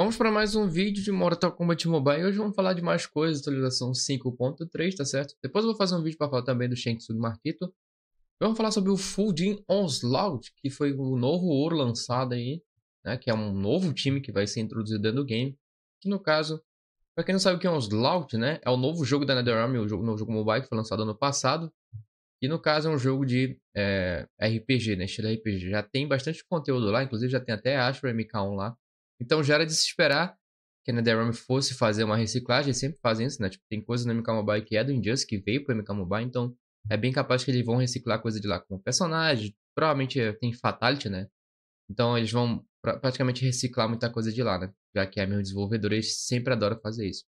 Vamos para mais um vídeo de Mortal Kombat Mobile. Hoje vamos falar de mais coisas, atualização 5.3, tá certo? Depois eu vou fazer um vídeo para falar também do Shanks Submarquito. Marquito. Vamos falar sobre o Full Jin Onslaught, que foi o novo ouro lançado aí, né? Que é um novo time que vai ser introduzido dentro do game. Que no caso, para quem não sabe o que é Onslaught, né? É o novo jogo da NetherRealm, o jogo, no jogo mobile que foi lançado ano passado. E no caso é um jogo de é, eh, RPG, né? Estilo RPG. Já tem bastante conteúdo lá, inclusive já tem até Astro MK1 lá. Então já era de se esperar que a NetherRealm fosse fazer uma reciclagem, eles sempre fazem isso, né? Tipo, tem coisa no MK Mobile que é do Injustice, que veio pro MK Mobile, então é bem capaz que eles vão reciclar coisa de lá como personagem, provavelmente tem Fatality, né? Então eles vão pra, praticamente reciclar muita coisa de lá, né? Já que é meu desenvolvedor, eles sempre adoram fazer isso.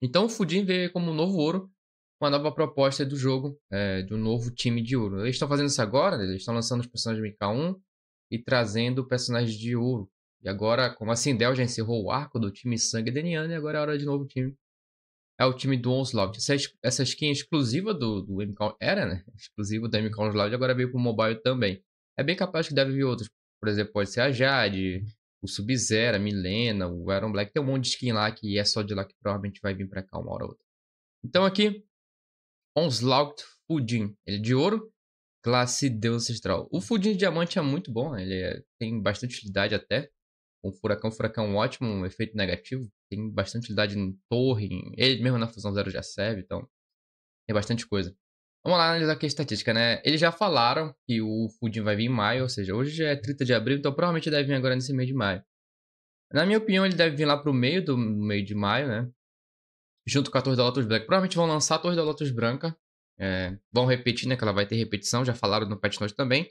Então o Fudin veio como um novo ouro, uma nova proposta do jogo, é, do novo time de ouro. Eles estão fazendo isso agora, né? eles estão lançando os personagens de MK1 e trazendo personagens de ouro e agora, como a Sindel já encerrou o arco do time Sangue Deniano, e agora é hora de novo time. É o time do Onslaught. Essa, essa skin é exclusiva do, do MK. Era, né? Exclusiva do MK Onslaught, agora veio pro mobile também. É bem capaz que deve vir outros. Por exemplo, pode ser a Jade, o Sub-Zero, a Milena, o Iron Black. Tem um monte de skin lá que é só de lá que provavelmente vai vir pra cá uma hora ou outra. Então aqui, Onslaught Fudin. Ele é de ouro, classe Deus Ancestral. O Fudin de diamante é muito bom, ele é, tem bastante utilidade até. O Furacão, Furacão é ótimo, um efeito negativo. Tem bastante utilidade em torre, ele mesmo na fusão zero já serve, então tem é bastante coisa. Vamos lá analisar aqui a estatística, né? Eles já falaram que o Fudin vai vir em maio, ou seja, hoje já é 30 de abril, então provavelmente deve vir agora nesse mês de maio. Na minha opinião, ele deve vir lá pro meio do meio de maio, né? Junto com a Torre da Lotus Branca. Provavelmente vão lançar a Torre da Lotus Branca. É, vão repetir, né? Que ela vai ter repetição, já falaram no patch note também.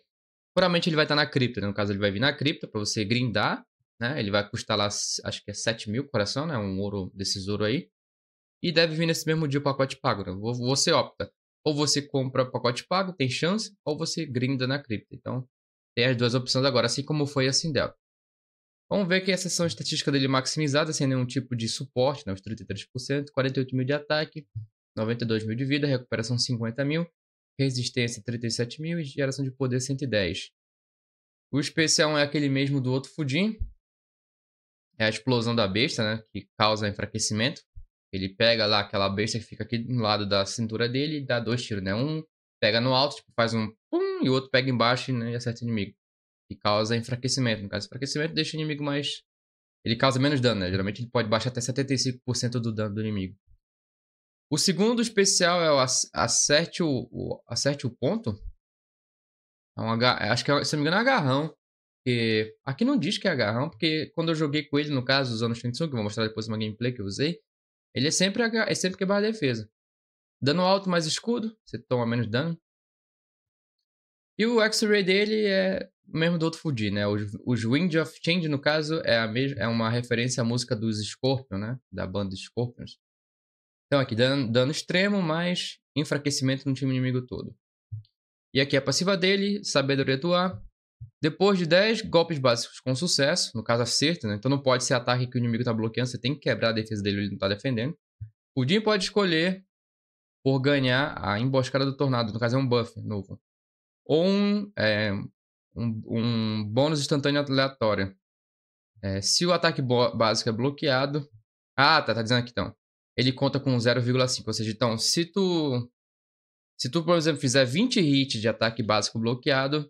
Provavelmente ele vai estar tá na cripta, né? No caso, ele vai vir na cripta para você grindar né? Ele vai custar lá, acho que é 7 mil coração, né? Um ouro desses ouro aí. E deve vir nesse mesmo dia o pacote pago. Né? Você opta. Ou você compra o pacote pago, tem chance, ou você grinda na cripta. Então, tem as duas opções agora, assim como foi a Sindel. Vamos ver que a sessão estatística dele maximizada, sem nenhum tipo de suporte, né? os 33%, 48 mil de ataque, 92 mil de vida, recuperação 50 mil, resistência 37 mil e geração de poder 110. O especial é aquele mesmo do outro Fudim, é a explosão da besta, né? Que causa enfraquecimento. Ele pega lá aquela besta que fica aqui do lado da cintura dele e dá dois tiros, né? Um pega no alto, tipo, faz um pum, e o outro pega embaixo né, e acerta o inimigo. E causa enfraquecimento. No caso, enfraquecimento deixa o inimigo mais. Ele causa menos dano, né? Geralmente ele pode baixar até 75% do dano do inimigo. O segundo especial é o acerte o, o, acerte o ponto. É um agar... É, acho que, é, se não me engano, é um agarrão. Porque aqui não diz que é agarrão, porque quando eu joguei com ele, no caso, usando o Shinsung, que eu vou mostrar depois uma gameplay que eu usei, ele é sempre, é sempre quebrar é a defesa. Dano alto mais escudo, você toma menos dano. E o X-Ray dele é o mesmo do outro Fuji, né? Os, Wind of Change, no caso, é, a mes é uma referência à música dos Scorpions, né? Da banda Scorpions. Então aqui, dano, dano extremo mais enfraquecimento no time inimigo todo. E aqui a passiva dele, sabedoria do ar. Depois de 10 golpes básicos com sucesso, no caso acerta, né? Então não pode ser ataque que o inimigo está bloqueando, você tem que quebrar a defesa dele, ele não está defendendo. O Jim pode escolher por ganhar a emboscada do tornado, no caso é um buff novo. Ou um, é, um, um bônus instantâneo aleatório. É, se o ataque básico é bloqueado. Ah, tá, tá dizendo aqui então. Ele conta com 0,5. Ou seja, então, se tu. Se tu, por exemplo, fizer 20 hits de ataque básico bloqueado,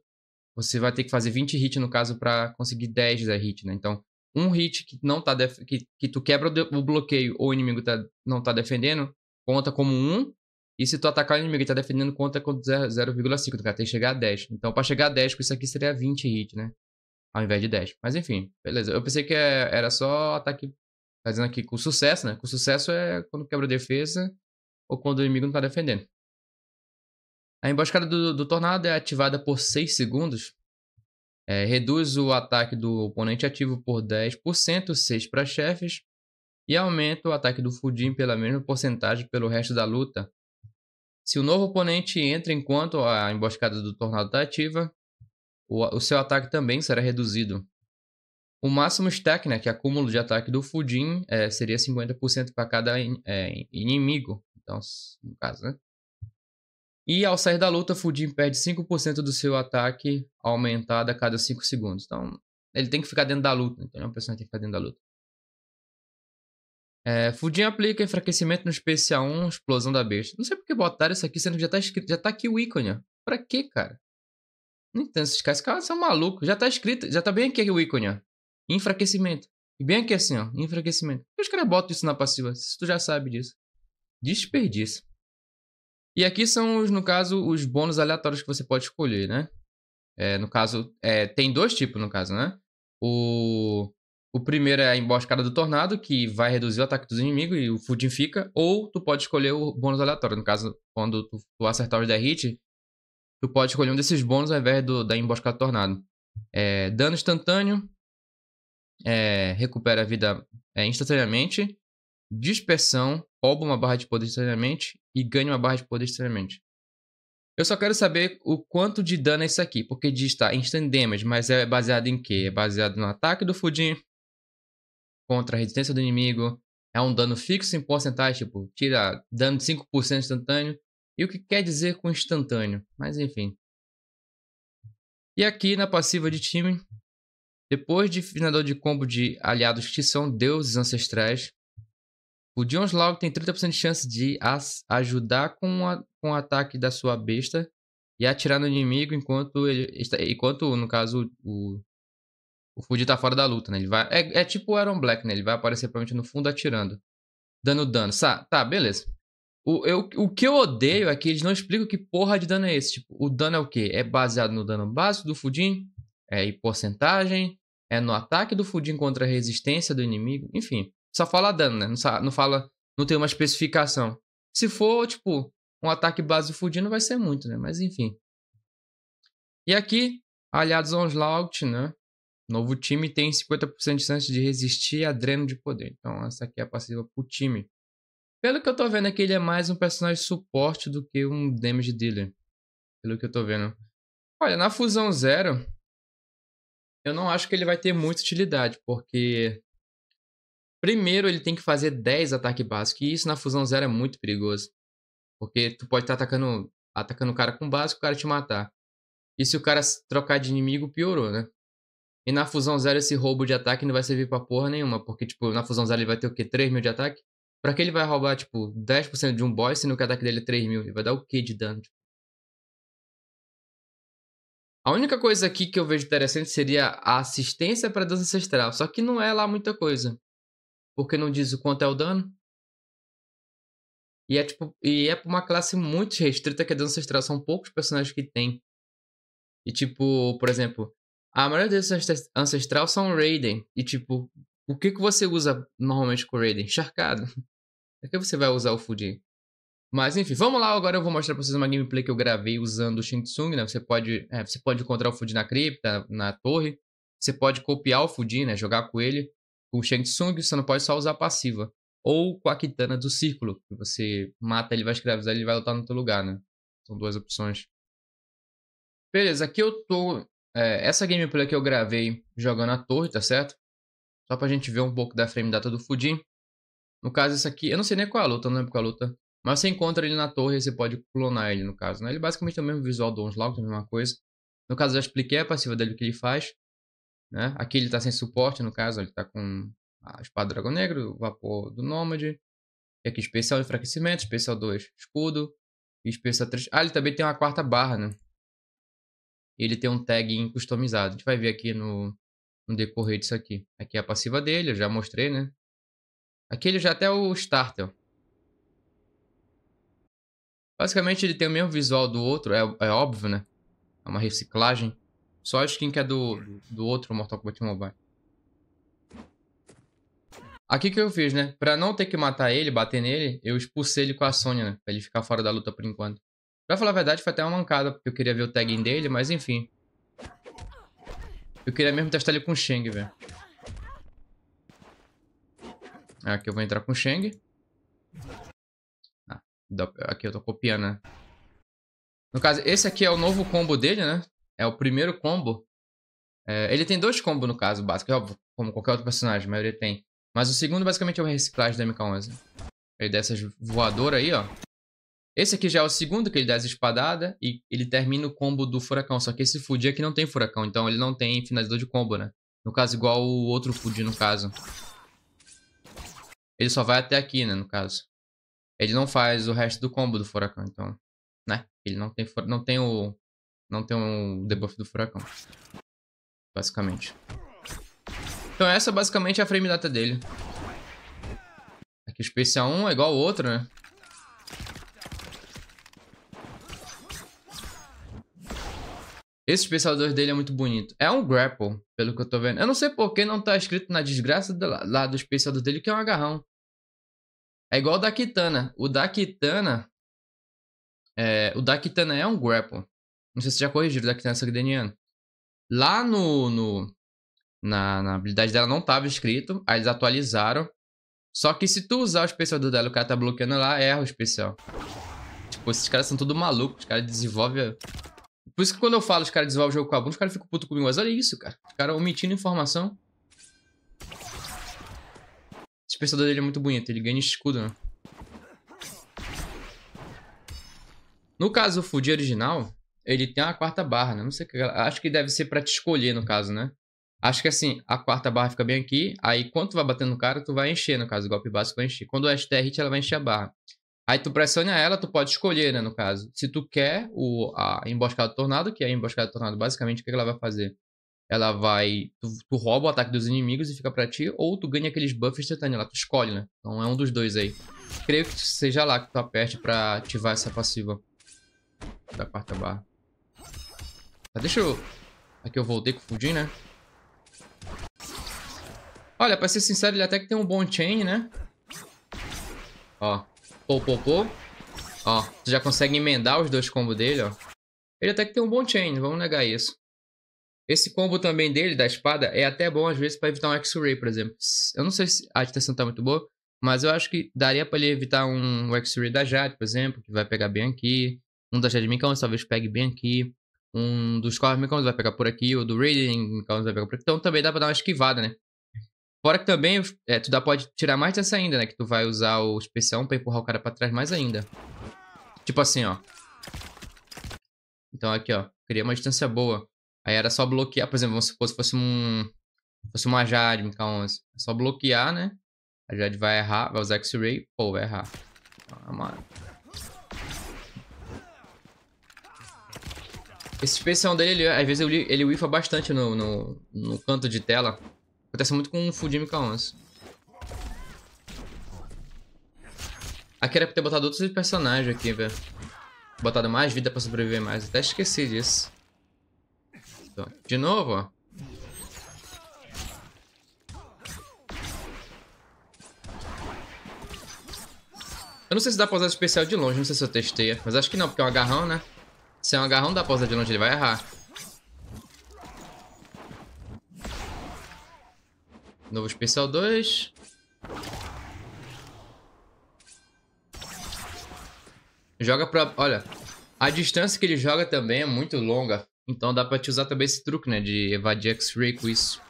você vai ter que fazer 20 hits, no caso, para conseguir 10 da é hit, né? Então, um hit que não tá def... que, que tu quebra o, o bloqueio ou o inimigo tá, não tá defendendo, conta como um E se tu atacar o inimigo e tá defendendo, conta como 0,5. Tu cara tem que chegar a 10. Então, para chegar a 10, com isso aqui seria 20 hits, né? Ao invés de 10. Mas enfim, beleza. Eu pensei que é, era só ataque. Fazendo aqui com sucesso, né? Com sucesso é quando quebra a defesa ou quando o inimigo não tá defendendo. A emboscada do, do tornado é ativada por 6 segundos. É, reduz o ataque do oponente ativo por 10%, 6 para chefes. E aumenta o ataque do Fudim pela mesma porcentagem pelo resto da luta. Se o novo oponente entra enquanto a emboscada do tornado está ativa, o, o seu ataque também será reduzido. O máximo stack, né, que é acúmulo de ataque do Fudim, é, seria 50% para cada in, é, inimigo. Então, no caso, né? E ao sair da luta, Fudim perde 5% do seu ataque aumentado a cada 5 segundos. Então, ele tem que ficar dentro da luta. Então, é uma pessoa que tem que ficar dentro da luta. É, aplica enfraquecimento no especial 1, explosão da besta. Não sei por que botaram isso aqui, sendo que já tá escrito, já tá aqui o ícone, ó. Pra quê, cara? Não entendo esses caras. Esses caras são malucos. Já tá escrito, já tá bem aqui o ícone, ó. Enfraquecimento. E bem aqui assim, ó. Enfraquecimento. Por que os caras botam isso na passiva? Se tu já sabe disso. Desperdício. E aqui são, os, no caso, os bônus aleatórios que você pode escolher, né? É, no caso, é, tem dois tipos, no caso, né? O, o primeiro é a emboscada do tornado, que vai reduzir o ataque dos inimigos e o fica. Ou tu pode escolher o bônus aleatório. No caso, quando tu, tu acertar os 10 hits, tu pode escolher um desses bônus ao invés do, da emboscada do tornado. É, dano instantâneo. É, recupera a vida é, instantaneamente dispersão, rouba uma barra de poder instantaneamente e ganha uma barra de poder instantaneamente. Eu só quero saber o quanto de dano é isso aqui, porque diz tá instant damage, mas é baseado em quê? É baseado no ataque do Fudin contra a resistência do inimigo. É um dano fixo em porcentagem, tipo, tira dano de 5% instantâneo. E o que quer dizer com instantâneo? Mas enfim. E aqui na passiva de time, depois de finador de combo de aliados que são deuses ancestrais, o John Slaug tem 30% de chance de ajudar com, a, com o ataque da sua besta e atirar no inimigo enquanto ele está, enquanto no caso o o Fuji tá fora da luta, né? Ele vai é, é tipo o Aaron Black, né? Ele vai aparecer provavelmente no fundo atirando, dando dano. Sa tá, beleza. O, eu, o que eu odeio é que eles não explicam que porra de dano é esse. Tipo, o dano é o quê? É baseado no dano básico do Fudin? É em porcentagem? É no ataque do Fudin contra a resistência do inimigo? Enfim. Só fala dano, né? Não, não fala. Não tem uma especificação. Se for, tipo, um ataque base fudido, vai ser muito, né? Mas enfim. E aqui, aliados aos Laut, né? Novo time tem 50% de chance de resistir a dreno de poder. Então, essa aqui é a passiva pro time. Pelo que eu tô vendo aqui, ele é mais um personagem suporte do que um damage dealer. Pelo que eu tô vendo. Olha, na fusão zero, eu não acho que ele vai ter muita utilidade, porque Primeiro, ele tem que fazer 10 ataques básicos. E isso na fusão zero é muito perigoso. Porque tu pode estar tá atacando, atacando o cara com básico e o cara te matar. E se o cara trocar de inimigo, piorou, né? E na fusão zero, esse roubo de ataque não vai servir pra porra nenhuma. Porque, tipo, na fusão zero ele vai ter o quê? 3 mil de ataque? Pra que ele vai roubar, tipo, 10% de um boss, sendo que o ataque dele é 3 mil? Ele vai dar o quê de dano? Tipo? A única coisa aqui que eu vejo interessante seria a assistência pra dança ancestral. Só que não é lá muita coisa porque não diz o quanto é o dano. E é tipo, e é pra uma classe muito restrita que é dança ancestral, são poucos personagens que tem. E tipo, por exemplo, a maioria desses ancestral são Raiden. E tipo, o que que você usa normalmente com Raiden? Charcado. Por que você vai usar o Fuji? Mas enfim, vamos lá, agora eu vou mostrar pra vocês uma gameplay que eu gravei usando o Shinsung, né? Você pode, é, você pode encontrar o Fuji na cripta, na torre. Você pode copiar o Fuji, né? Jogar com ele. Com Shang Tsung, você não pode só usar passiva. Ou com a Kitana do Círculo, que você mata, ele vai escravizar, ele vai lutar no teu lugar, né? São duas opções. Beleza, aqui eu tô... É, essa gameplay que eu gravei jogando a torre, tá certo? Só pra gente ver um pouco da frame data do Fujin. No caso, isso aqui... Eu não sei nem qual é a luta, não lembro qual é a luta. Mas você encontra ele na torre e você pode clonar ele, no caso, né? Ele basicamente tem o mesmo visual do Onslaught, a mesma coisa. No caso, eu já expliquei a passiva dele, o que ele faz. Né? Aqui ele está sem suporte, no caso, ele está com a espada do dragão negro, o vapor do nômade. E aqui especial enfraquecimento, especial 2 escudo. E especial 3. Ah, ele também tem uma quarta barra, né? Ele tem um tag customizado. A gente vai ver aqui no, no decorrer disso aqui. Aqui é a passiva dele, eu já mostrei, né? Aqui ele já é até o starter. Basicamente ele tem o mesmo visual do outro, é, é óbvio, né? É uma reciclagem. Só a skin que é do, uhum. do outro Mortal Kombat Mobile. Aqui que eu fiz, né? Pra não ter que matar ele, bater nele, eu expulsei ele com a Sonya, né? Pra ele ficar fora da luta por enquanto. Pra falar a verdade, foi até uma mancada, porque eu queria ver o tagging dele, mas enfim. Eu queria mesmo testar ele com o Shang, velho. Ah, aqui eu vou entrar com o Shang. Ah, aqui eu tô copiando, né? No caso, esse aqui é o novo combo dele, né? É o primeiro combo. É, ele tem dois combos, no caso, básico. É óbvio, como qualquer outro personagem, a maioria tem. Mas o segundo, basicamente, é uma reciclagem da MK11. Ele dá essas voadoras aí, ó. Esse aqui já é o segundo, que ele dá essa espadada E ele termina o combo do furacão. Só que esse food aqui não tem furacão. Então, ele não tem finalizador de combo, né? No caso, igual o outro food, no caso. Ele só vai até aqui, né, no caso. Ele não faz o resto do combo do furacão, então... Né? Ele não tem, não tem o não tem um debuff do furacão. Basicamente. Então essa é basicamente é a frame data dele. Aqui o especial 1 é igual ao outro, né? Esse especial 2 dele é muito bonito. É um grapple, pelo que eu tô vendo. Eu não sei por que não tá escrito na desgraça do, lá do especial 2 dele que é um agarrão. É igual o da Kitana. O da Kitana... É, o da Kitana é um grapple. Não sei se já corrigiram tá da criança greniana. Lá no, no na, na, habilidade dela não tava escrito, aí eles atualizaram. Só que se tu usar o especial do dela, o cara tá bloqueando lá, erra o especial. Tipo, esses caras são tudo malucos, os caras desenvolvem... Por isso que quando eu falo os caras desenvolvem o jogo com a bunda, os caras ficam putos comigo. Mas olha isso, cara. Os caras omitindo informação. Esse especial dele é muito bonito, ele ganha escudo, né? No caso, o Fuji original, ele tem uma quarta barra, né? Não sei que. Acho que deve ser para te escolher, no caso, né? Acho que assim, a quarta barra fica bem aqui. Aí quando tu vai batendo no cara, tu vai encher, no caso, o golpe básico vai encher. Quando o str hit, ela vai encher a barra. Aí tu pressiona ela, tu pode escolher, né, no caso. Se tu quer o, a emboscada do tornado, que é a emboscada do tornado, basicamente, o que ela vai fazer? Ela vai... Tu, tu rouba o ataque dos inimigos e fica pra ti, ou tu ganha aqueles buffs instantâneos lá, tu escolhe, né? Então é um dos dois aí. Creio que seja lá que tu aperte pra ativar essa passiva da quarta barra. Mas deixa eu... Aqui eu voltei com o Fudim, né? Olha, pra ser sincero, ele até que tem um bom chain, né? Ó. Pou, pou, pou. Ó, você já consegue emendar os dois combos dele, ó. Ele até que tem um bom chain, vamos negar isso. Esse combo também dele, da espada, é até bom às vezes pra evitar um X-Ray, por exemplo. Eu não sei se a distância tá muito boa, mas eu acho que daria pra ele evitar um X-Ray da Jade, por exemplo, que vai pegar bem aqui. Um da Jade Minkão, talvez pegue bem aqui um dos Cosmic Cones vai pegar por aqui, o do Radiant Cones vai pegar por aqui. Então também dá pra dar uma esquivada, né? Fora que também, é, tu dá, pode tirar mais dessa ainda, né? Que tu vai usar o especial pra empurrar o cara pra trás mais ainda. Tipo assim, ó. Então aqui, ó. Cria uma distância boa. Aí era só bloquear, por exemplo, se fosse, fosse um... Fosse uma Jade, MK11. É só bloquear, né? A Jade vai errar, vai usar X-Ray. Pô, vai errar. Ah, mano. Esse especial dele, ele, às vezes ele, ele whiffa bastante no, no, no, canto de tela. Acontece muito com o Fujimi K11. Aqui era pra ter botado outros personagens aqui, velho. Botado mais vida pra sobreviver mais. Até esqueci disso. Então, de novo, ó. Eu não sei se dá pra usar especial de longe, não sei se eu testei, mas acho que não, porque é um agarrão, né? Se é um agarrão da porta de longe, ele vai errar. Novo especial 2. Joga pra... Olha, a distância que ele joga também é muito longa. Então dá pra te usar também esse truque, né? De evadir X-Ray com isso.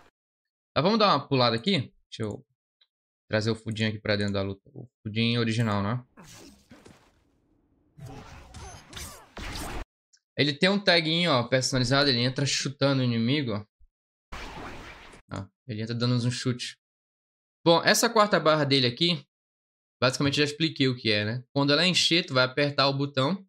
Tá, vamos dar uma pulada aqui? Deixa eu trazer o Fudin aqui pra dentro da luta. O Fudin original, né? Ele tem um taguinho, ó, personalizado. Ele entra chutando o inimigo, ó. ó ele entra dando um chute. Bom, essa quarta barra dele aqui, basicamente já expliquei o que é, né? Quando ela encher, tu vai apertar o botão.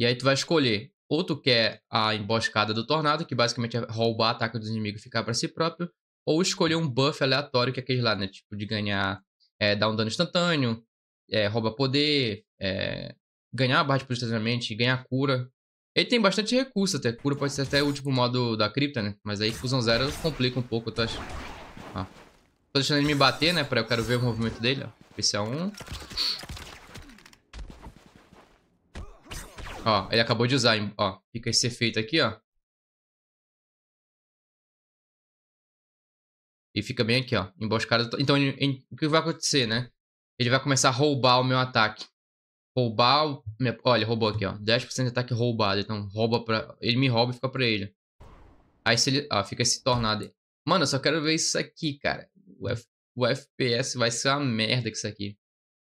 E aí tu vai escolher. Ou tu quer a emboscada do tornado, que basicamente é roubar ataque dos inimigos e ficar para si próprio. Ou escolher um buff aleatório, que é aquele lá, né? Tipo, de ganhar, é, dar um dano instantâneo, é, rouba poder, é, ganhar a barra de posicionamento e ganhar cura. Ele tem bastante recurso até. Cura pode ser até o último modo da cripta, né? Mas aí fusão zero complica um pouco, tá? Ó. Tô deixando ele me bater, né? Pra eu quero ver o movimento dele, ó. Esse é um. Ó, ele acabou de usar, ó. Fica esse efeito aqui, ó. E fica bem aqui, ó. Emboscado. Então, ele, ele, o que vai acontecer, né? Ele vai começar a roubar o meu ataque roubar. O... Olha, roubou aqui, ó. 10% de ataque roubado. Então rouba pra. Ele me rouba e fica pra ele. Aí se ele. Ó, fica esse tornado. Mano, eu só quero ver isso aqui, cara. O, F... o FPS vai ser uma merda que isso aqui.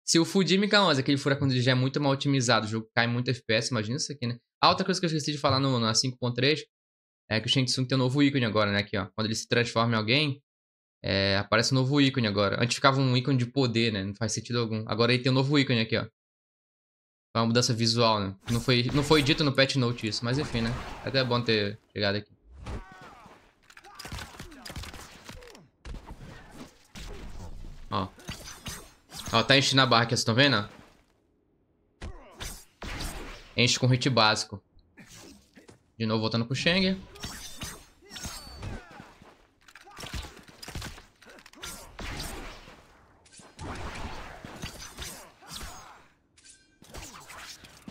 Se o Fudimica 11, aquele furacão dele já é muito mal otimizado, o jogo cai muito FPS, imagina isso aqui, né? A outra coisa que eu esqueci de falar no, na 5.3 é que o Tsung tem um novo ícone agora, né? Aqui, ó. Quando ele se transforma em alguém, é, aparece um novo ícone agora. Antes ficava um ícone de poder, né? Não faz sentido algum. Agora ele tem um novo ícone aqui, ó. Foi uma mudança visual, né? Não foi, não foi dito no patch note isso, mas enfim, né? Até é bom ter chegado aqui. Ó. Ó, tá enchendo a barra aqui, vocês estão vendo? Enche com hit básico. De novo voltando pro Shang.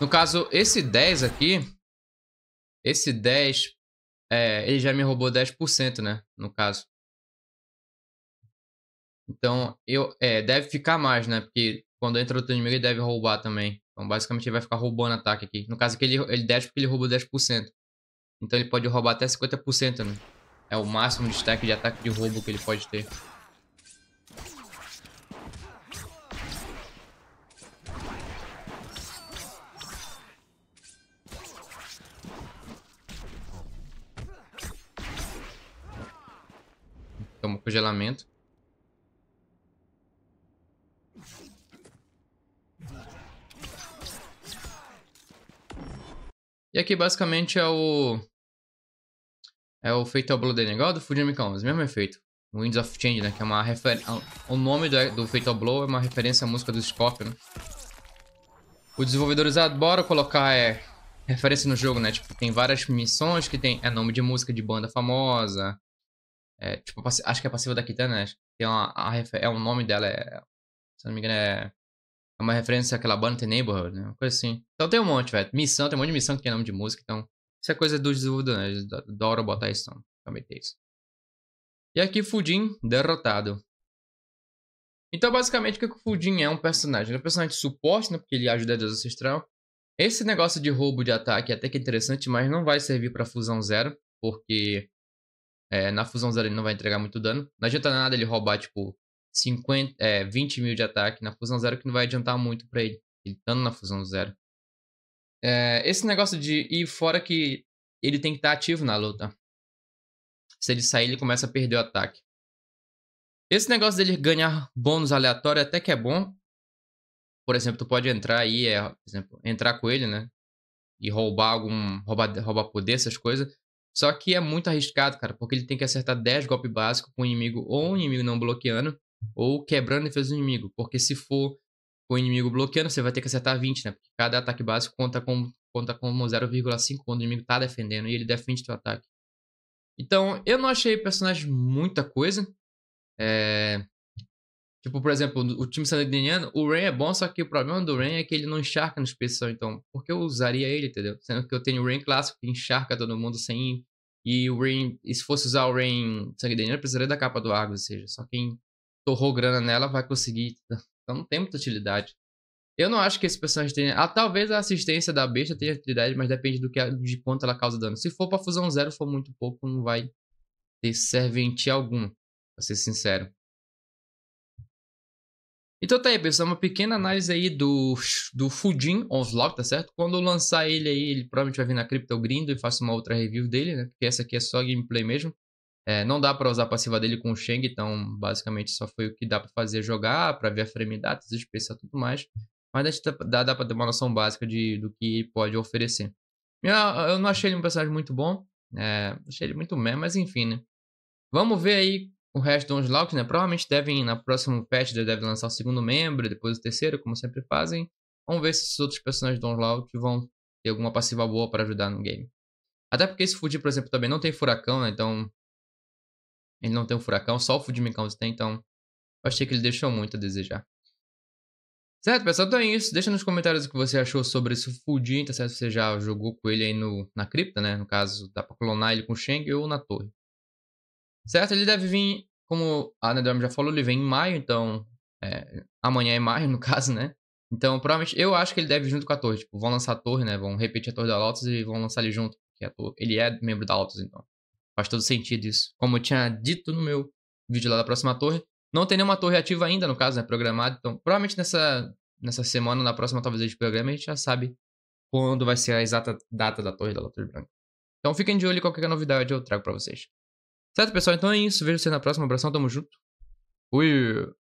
No caso, esse 10 aqui, esse 10, é, ele já me roubou 10%, né? No caso. Então, eu, é, deve ficar mais, né? Porque quando entra outro inimigo, ele deve roubar também. Então, basicamente, ele vai ficar roubando ataque aqui. No caso aqui, ele, ele desce porque ele roubou 10%. Então, ele pode roubar até 50%, né? É o máximo de stack de ataque de roubo que ele pode ter. congelamento. E aqui basicamente é o... É o Fatal Blood, né? Igual do Fujimika 11, mesmo efeito. Winds of Change, né? Que é uma referência... É o nome do, do Fatal Blow é uma referência à música do Scorpion, né? Os desenvolvedores adoram colocar é, referência no jogo, né? Tipo, tem várias missões que tem é nome de música de banda famosa. É, tipo, acho que é passiva da Kitana, né? Tem uma, a, é o nome dela, é, se não me engano, é, é uma referência àquela banda The Neighborhood, né? Uma coisa assim. Então tem um monte, velho. Missão, tem um monte de missão que tem nome de música, então. Isso é coisa dos desenvolvedores, né? da hora botar isso, então. Também tem isso. E aqui Fudin derrotado. Então, basicamente, o que, é que o Fudin é um personagem? Ele é um personagem de suporte, né? Porque ele ajuda a Deus Ancestral. Esse negócio de roubo de ataque é até que é interessante, mas não vai servir para fusão zero, porque é, na fusão zero ele não vai entregar muito dano. Não adianta nada ele roubar, tipo, 50, é, 20 mil de ataque na fusão zero, que não vai adiantar muito para ele. Ele estando na fusão zero. É, esse negócio de ir fora que ele tem que estar tá ativo na luta. Se ele sair, ele começa a perder o ataque. Esse negócio dele ganhar bônus aleatório até que é bom. Por exemplo, tu pode entrar aí, é, por exemplo, entrar com ele, né? E roubar algum. roubar, roubar poder, essas coisas. Só que é muito arriscado, cara, porque ele tem que acertar 10 golpes básicos com o inimigo ou o inimigo não bloqueando, ou quebrando a defesa do inimigo. Porque se for com o inimigo bloqueando, você vai ter que acertar 20, né? Porque cada ataque básico conta com conta como 0,5 quando o inimigo tá defendendo e ele defende seu ataque. Então, eu não achei personagem muita coisa. É... Tipo, por exemplo, o time sandiniano, o Ren é bom, só que o problema do Ren é que ele não encharca no especial, então, por que eu usaria ele, entendeu? Sendo que eu tenho o Ren clássico que encharca todo mundo sem. E o Ren, e se fosse usar o Ren eu precisaria da capa do Argos, ou seja, só quem torrou grana nela vai conseguir. Então, então não tem muita utilidade. Eu não acho que esse personagem tenha. Ah, talvez a assistência da besta tenha utilidade, mas depende do que de quanto ela causa dano. Se for pra fusão zero, for muito pouco, não vai ter serventia algum. pra ser sincero. Então tá aí, pessoal, é uma pequena análise aí do, do Fudin Onslaught, tá certo? Quando eu lançar ele aí, ele provavelmente vai vir na Crypto Grindo e faço uma outra review dele, né? Porque essa aqui é só gameplay mesmo. É, não dá para usar a passiva dele com o Sheng, então basicamente só foi o que dá para fazer jogar, para ver a frame data, as especial e tudo mais. Mas dá, dá pra ter uma noção básica de, do que pode oferecer. Eu, eu não achei ele um personagem muito bom, é, achei ele muito meh, mas enfim, né? Vamos ver aí o resto dos onslaught né? Provavelmente devem, na próxima patch, devem lançar o segundo membro, depois o terceiro, como sempre fazem. Vamos ver se esses outros personagens do onslaught vão ter alguma passiva boa para ajudar no game. Até porque esse Fudir, por exemplo, também não tem furacão, né? Então. Ele não tem um furacão, só o Fujimikaus tem, então. Eu achei que ele deixou muito a desejar. Certo, pessoal? Então é isso. Deixa nos comentários o que você achou sobre esse fudim tá certo? Você já jogou com ele aí no, na cripta, né? No caso, dá pra clonar ele com o Sheng ou na torre. Certo? Ele deve vir, como a Anedorm já falou, ele vem em maio, então. É, amanhã é maio, no caso, né? Então, provavelmente, eu acho que ele deve vir junto com a torre. Tipo, vão lançar a torre, né? Vão repetir a torre da Lotus e vão lançar ele junto. Porque torre, ele é membro da Lotus, então. Faz todo sentido isso. Como eu tinha dito no meu vídeo lá da próxima torre, não tem nenhuma torre ativa ainda, no caso, né? Programada. Então, provavelmente nessa, nessa semana, na próxima talvez de programa, a gente já sabe quando vai ser a exata data da torre da Lotus Branca. Então, fiquem de olho qualquer novidade eu trago para vocês. Certo, pessoal? Então é isso. Vejo você na próxima. Um abração, tamo junto. Fui.